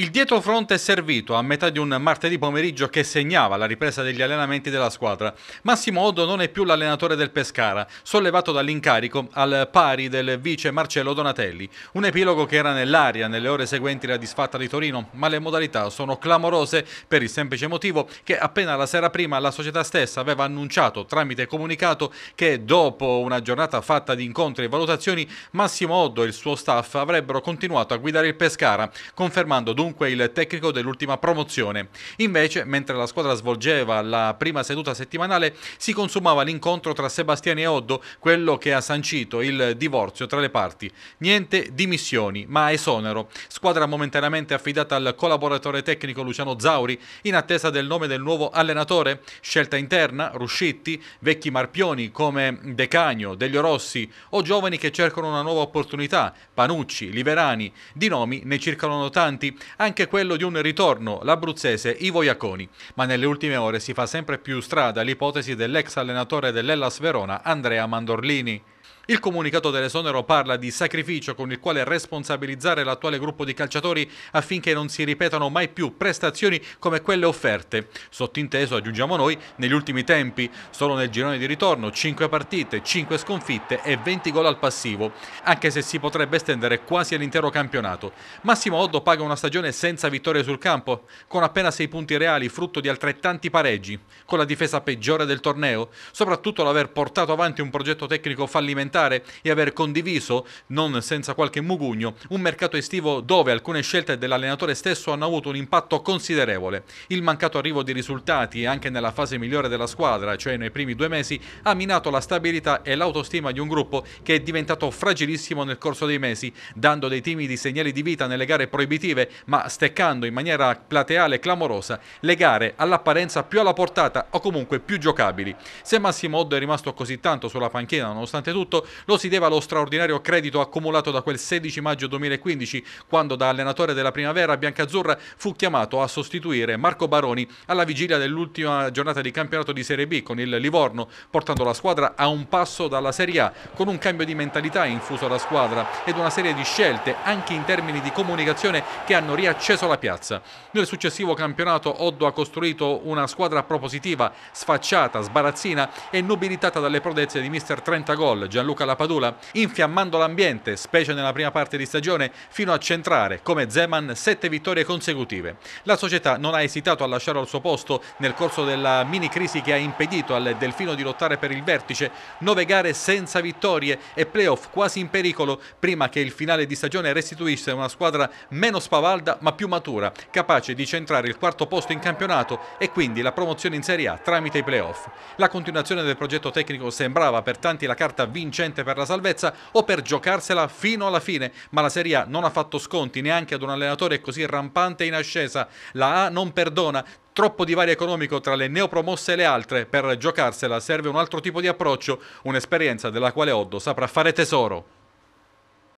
Il dietrofront è servito a metà di un martedì pomeriggio che segnava la ripresa degli allenamenti della squadra. Massimo Odo non è più l'allenatore del Pescara, sollevato dall'incarico al pari del vice Marcello Donatelli. Un epilogo che era nell'aria nelle ore seguenti la disfatta di Torino, ma le modalità sono clamorose per il semplice motivo che appena la sera prima la società stessa aveva annunciato tramite comunicato che dopo una giornata fatta di incontri e valutazioni Massimo Oddo e il suo staff avrebbero continuato a guidare il Pescara, confermando dunque dunque il tecnico dell'ultima promozione. Invece, mentre la squadra svolgeva la prima seduta settimanale, si consumava l'incontro tra Sebastiani e Oddo, quello che ha sancito il divorzio tra le parti. Niente dimissioni, ma esonero. Squadra momentaneamente affidata al collaboratore tecnico Luciano Zauri, in attesa del nome del nuovo allenatore. Scelta interna, Ruscitti, vecchi marpioni come De Cagno, Deglio Rossi o giovani che cercano una nuova opportunità, Panucci, Liverani, di nomi ne circolano tanti, anche quello di un ritorno, l'abruzzese Ivo Iaconi. Ma nelle ultime ore si fa sempre più strada l'ipotesi dell'ex allenatore dell'Ellas Verona Andrea Mandorlini. Il comunicato dell'esonero parla di sacrificio con il quale responsabilizzare l'attuale gruppo di calciatori affinché non si ripetano mai più prestazioni come quelle offerte. Sottinteso, aggiungiamo noi, negli ultimi tempi, solo nel girone di ritorno 5 partite, 5 sconfitte e 20 gol al passivo, anche se si potrebbe estendere quasi all'intero campionato. Massimo Oddo paga una stagione senza vittorie sul campo, con appena 6 punti reali frutto di altrettanti pareggi, con la difesa peggiore del torneo, soprattutto l'aver portato avanti un progetto tecnico fallimentare sperimentare e aver condiviso, non senza qualche mugugno, un mercato estivo dove alcune scelte dell'allenatore stesso hanno avuto un impatto considerevole. Il mancato arrivo di risultati, anche nella fase migliore della squadra, cioè nei primi due mesi, ha minato la stabilità e l'autostima di un gruppo che è diventato fragilissimo nel corso dei mesi, dando dei timidi segnali di vita nelle gare proibitive, ma steccando in maniera plateale e clamorosa le gare all'apparenza più alla portata o comunque più giocabili. Se Massimo Oddo è rimasto così tanto sulla panchina nonostante tutto, soprattutto lo si deve allo straordinario credito accumulato da quel 16 maggio 2015, quando da allenatore della primavera biancazzurra fu chiamato a sostituire Marco Baroni alla vigilia dell'ultima giornata di campionato di Serie B con il Livorno, portando la squadra a un passo dalla Serie A, con un cambio di mentalità infuso alla squadra ed una serie di scelte, anche in termini di comunicazione, che hanno riacceso la piazza. Nel successivo campionato Oddo ha costruito una squadra propositiva, sfacciata, sbarazzina e nobilitata dalle prodezze di mister 30 gol Gianluca Lapadula, infiammando l'ambiente, specie nella prima parte di stagione, fino a centrare, come Zeman, sette vittorie consecutive. La società non ha esitato a lasciarlo al suo posto nel corso della mini crisi che ha impedito al Delfino di lottare per il vertice, nove gare senza vittorie e playoff quasi in pericolo prima che il finale di stagione restituisse una squadra meno spavalda ma più matura, capace di centrare il quarto posto in campionato e quindi la promozione in Serie A tramite i playoff. La continuazione del progetto tecnico sembrava per tanti la carta vinta vincente per la salvezza o per giocarsela fino alla fine, ma la Serie A non ha fatto sconti neanche ad un allenatore così rampante in ascesa. La A non perdona, troppo divario economico tra le neopromosse e le altre. Per giocarsela serve un altro tipo di approccio, un'esperienza della quale Oddo saprà fare tesoro.